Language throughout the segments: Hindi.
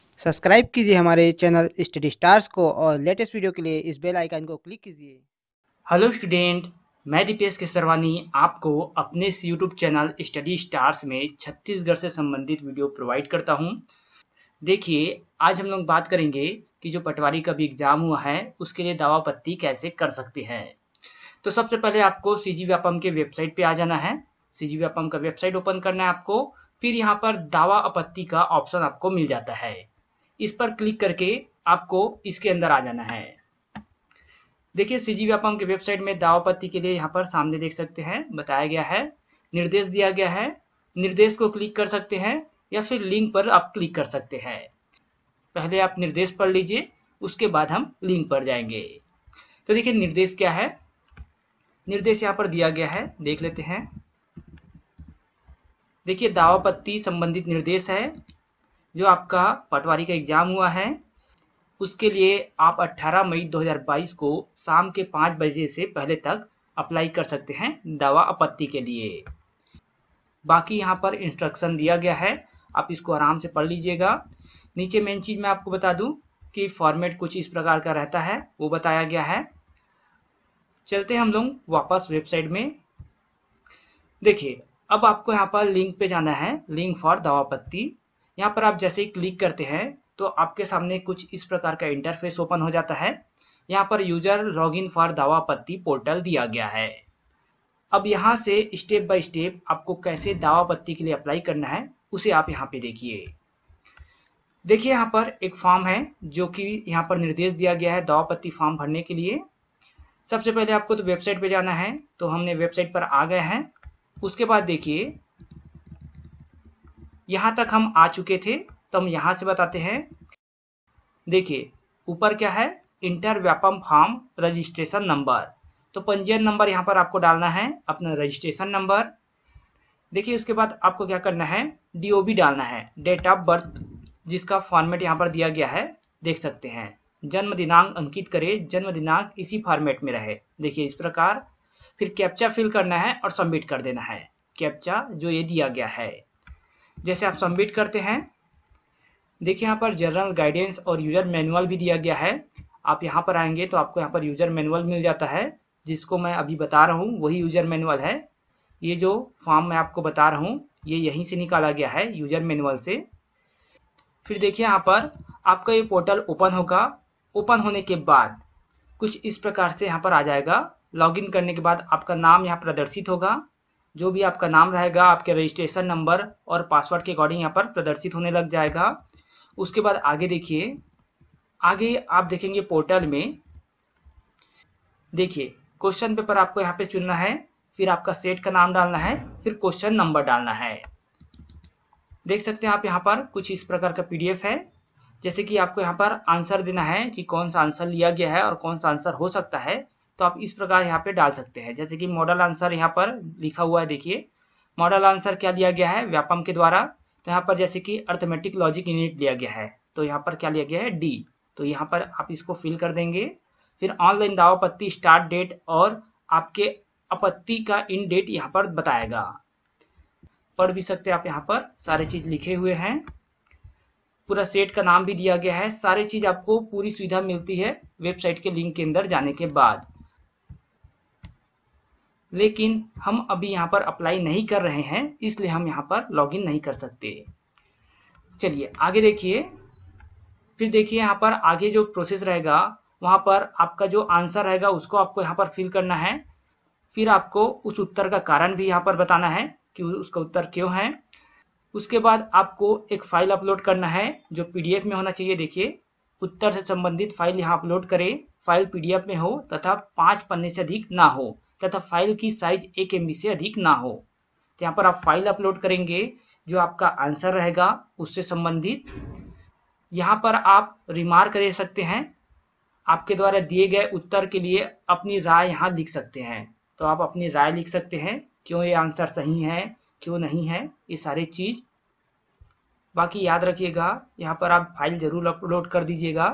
सब्सक्राइब कीजिए हमारे चैनल स्टडी स्टार्स को और लेटेस्ट वीडियो के लिए इस बेल आइकन को क्लिक कीजिए हेलो स्टूडेंट मैं दीपेश केसरवानी आपको अपने यूट्यूब चैनल स्टडी स्टार्स में छत्तीसगढ़ से संबंधित वीडियो प्रोवाइड करता हूँ देखिए आज हम लोग बात करेंगे कि जो पटवारी का भी एग्जाम हुआ है उसके लिए दावा पत्ति कैसे कर सकते हैं तो सबसे पहले आपको सी जी के वेबसाइट पे आ जाना है सी जी का वेबसाइट ओपन करना है आपको फिर यहाँ पर दावा आपत्ति का ऑप्शन आपको मिल जाता है इस पर क्लिक करके आपको इसके अंदर आ जाना है देखिए सी जी व्यापम की वेबसाइट में दावा आपत्ति के लिए यहाँ पर सामने देख सकते हैं बताया गया है निर्देश दिया गया है निर्देश को क्लिक कर सकते हैं या फिर लिंक पर आप क्लिक कर सकते हैं पहले आप निर्देश पढ़ लीजिए उसके बाद हम लिंक पर जाएंगे तो देखिए निर्देश क्या है निर्देश यहाँ पर दिया गया है देख लेते हैं देखिए दावापत्ति संबंधित निर्देश है जो आपका पटवारी का एग्जाम हुआ है उसके लिए आप 18 मई 2022 को शाम के पाँच बजे से पहले तक अप्लाई कर सकते हैं दावा आपत्ति के लिए बाकी यहाँ पर इंस्ट्रक्शन दिया गया है आप इसको आराम से पढ़ लीजिएगा नीचे मेन चीज़ मैं आपको बता दूँ कि फॉर्मेट कुछ इस प्रकार का रहता है वो बताया गया है चलते हम लोग वापस वेबसाइट में देखिए अब आपको यहाँ पर लिंक पे जाना है लिंक फॉर दवा पत्ती यहाँ पर आप जैसे ही क्लिक करते हैं तो आपके सामने कुछ इस प्रकार का इंटरफेस ओपन हो जाता है यहाँ पर यूजर लॉगिन फॉर दवा पत्ती पोर्टल दिया गया है अब यहाँ से स्टेप बाय स्टेप आपको कैसे दवा पत्ती के लिए अप्लाई करना है उसे आप यहाँ पे देखिए देखिए यहाँ पर एक फॉर्म है जो कि यहाँ पर निर्देश दिया गया है दवा पत्ती फॉर्म भरने के लिए सबसे पहले आपको तो वेबसाइट पे जाना है तो हमने वेबसाइट पर आ गए हैं उसके बाद देखिए यहां तक हम आ चुके थे तो हम यहां से बताते हैं देखिए ऊपर क्या है inter Vyapam form registration number तो पंजीयन नंबर यहाँ पर आपको डालना है अपना रजिस्ट्रेशन नंबर देखिए उसके बाद आपको क्या करना है डीओबी डालना है डेट ऑफ बर्थ जिसका फॉर्मेट यहाँ पर दिया गया है देख सकते हैं जन्म दिनांक अंकित करें जन्म दिनांक इसी फॉर्मेट में रहे देखिए इस प्रकार फिर कैप्चा फिल करना है और सबमिट कर देना है कैप्चा जो ये दिया गया है जैसे आप सबमिट करते हैं देखिए यहाँ पर जनरल गाइडेंस और यूजर मैनुअल भी दिया गया है आप यहाँ पर आएंगे तो आपको यहाँ पर यूजर मैनुअल मिल जाता है जिसको मैं अभी बता रहा हूँ वही यूजर मैनुअल है ये जो फॉर्म मैं आपको बता रहा हूँ ये यहीं से निकाला गया है यूजर मैनुअल से फिर देखिए यहाँ पर आपका ये पोर्टल ओपन होगा ओपन होने के बाद कुछ इस प्रकार से यहाँ पर आ जाएगा लॉगिन करने के बाद आपका नाम यहाँ प्रदर्शित होगा जो भी आपका नाम रहेगा आपके रजिस्ट्रेशन नंबर और पासवर्ड के अकॉर्डिंग यहाँ पर प्रदर्शित होने लग जाएगा उसके बाद आगे देखिए आगे आप देखेंगे पोर्टल में देखिए क्वेश्चन पेपर आपको यहाँ पे चुनना है फिर आपका सेट का नाम डालना है फिर क्वेश्चन नंबर डालना है देख सकते हैं आप यहाँ पर कुछ इस प्रकार का पीडीएफ है जैसे कि आपको यहाँ पर आंसर देना है कि कौन सा आंसर लिया गया है और कौन सा आंसर हो सकता है तो आप इस प्रकार यहाँ पे डाल सकते हैं जैसे कि मॉडल आंसर यहाँ पर लिखा हुआ है देखिए मॉडल आंसर क्या दिया गया है व्यापम के द्वारा तो यहाँ पर जैसे कि अर्थमेटिक लॉजिक यूनिट लिया गया है तो यहाँ पर क्या लिया गया है डी तो यहाँ पर आप इसको फिल कर देंगे फिर ऑनलाइन दावा स्टार्ट डेट और आपके आपत्ति का इन डेट यहाँ पर बताएगा पढ़ भी सकते हैं आप यहाँ पर सारे चीज लिखे हुए हैं पूरा सेट का नाम भी दिया गया है सारी चीज आपको पूरी सुविधा मिलती है वेबसाइट के लिंक के अंदर जाने के बाद लेकिन हम अभी यहाँ पर अप्लाई नहीं कर रहे हैं इसलिए हम यहाँ पर लॉगिन नहीं कर सकते चलिए आगे देखिए फिर देखिए यहाँ पर आगे जो प्रोसेस रहेगा वहाँ पर आपका जो आंसर रहेगा उसको आपको यहाँ पर फिल करना है फिर आपको उस उत्तर का कारण भी यहाँ पर बताना है कि उसका उत्तर क्यों है उसके बाद आपको एक फाइल अपलोड करना है जो पीडीएफ में होना चाहिए देखिए उत्तर से संबंधित फाइल यहाँ अपलोड करें फाइल पीडीएफ में हो तथा पाँच पन्ने से अधिक ना हो तथा फाइल की साइज एक एम से अधिक ना हो तो यहाँ पर आप फाइल अपलोड करेंगे जो आपका आंसर रहेगा उससे संबंधित यहाँ पर आप रिमार्क दे सकते हैं आपके द्वारा दिए गए उत्तर के लिए अपनी राय यहाँ लिख सकते हैं तो आप अपनी राय लिख सकते हैं क्यों ये आंसर सही है क्यों नहीं है ये सारी चीज बाकी याद रखिएगा यहाँ पर आप फाइल जरूर अपलोड कर दीजिएगा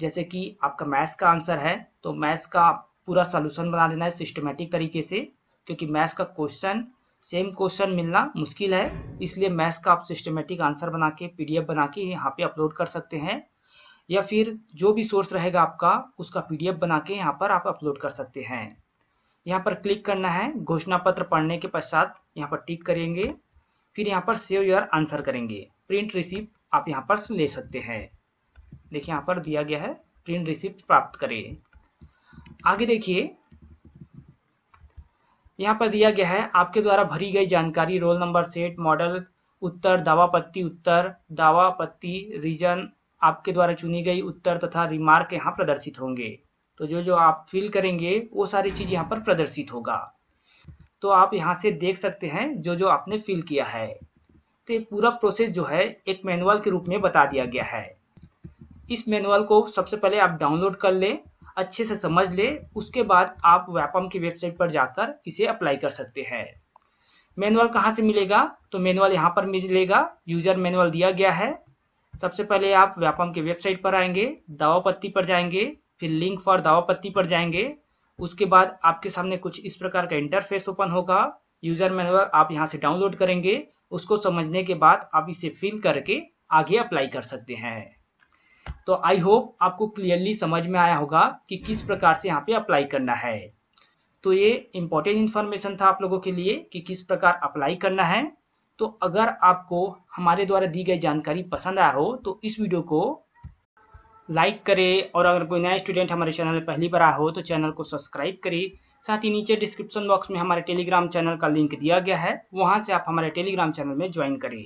जैसे कि आपका मैथ्स का आंसर है तो मैथ्स का पूरा सोल्यूशन बना लेना है सिस्टमेटिक तरीके से क्योंकि मैथ्स का क्वेश्चन सेम क्वेश्चन मिलना मुश्किल है इसलिए मैथ्स का आप सिस्टमेटिक आंसर बना के पी बना के यहाँ पे अपलोड कर सकते हैं या फिर जो भी सोर्स रहेगा आपका उसका पीडीएफ बना के यहाँ पर आप अपलोड कर सकते हैं यहाँ पर क्लिक करना है घोषणा पत्र पढ़ने के पश्चात यहाँ पर टिक करेंगे फिर यहाँ पर सेव योर आंसर करेंगे प्रिंट रिसिप्ट आप यहाँ पर ले सकते हैं देखिए यहाँ पर दिया गया है प्रिंट रिसिप्ट प्राप्त करें आगे देखिए यहाँ पर दिया गया है आपके द्वारा भरी गई जानकारी रोल नंबर सेट मॉडल उत्तर दावा पत्ती उत्तर दावा पत्ती रीजन आपके द्वारा चुनी गई उत्तर तथा रिमार्क यहाँ प्रदर्शित होंगे तो जो जो आप फिल करेंगे वो सारी चीज यहाँ पर प्रदर्शित होगा तो आप यहाँ से देख सकते हैं जो जो आपने फिल किया है तो पूरा प्रोसेस जो है एक मैनुअल के रूप में बता दिया गया है इस मैनुअल को सबसे पहले आप डाउनलोड कर लें अच्छे से समझ ले उसके बाद आप व्यापम की वेबसाइट पर जाकर इसे अप्लाई कर सकते हैं मैनुअल कहाँ से मिलेगा तो मैनुअल यहाँ पर मिलेगा यूजर मैनुअल दिया गया है सबसे पहले आप व्यापम की वेबसाइट पर आएंगे दावा पत्ती पर जाएंगे फिर लिंक फॉर दावा पत्ती पर जाएंगे उसके बाद आपके सामने कुछ इस प्रकार का इंटरफेस ओपन होगा यूजर मैनुअल आप यहाँ से डाउनलोड करेंगे उसको समझने के बाद आप इसे फिल करके आगे अप्लाई कर सकते हैं तो आई होप आपको क्लियरली समझ में आया होगा कि किस प्रकार से यहाँ पे अप्लाई करना है तो ये इम्पोर्टेंट इन्फॉर्मेशन था आप लोगों के लिए कि किस प्रकार अप्लाई करना है तो अगर आपको हमारे द्वारा दी गई जानकारी पसंद आया हो तो इस वीडियो को लाइक करें और अगर कोई नया स्टूडेंट हमारे चैनल में पहली बार आया हो तो चैनल को सब्सक्राइब करें साथ ही नीचे डिस्क्रिप्शन बॉक्स में हमारे टेलीग्राम चैनल का लिंक दिया गया है वहाँ से आप हमारे टेलीग्राम चैनल में ज्वाइन करें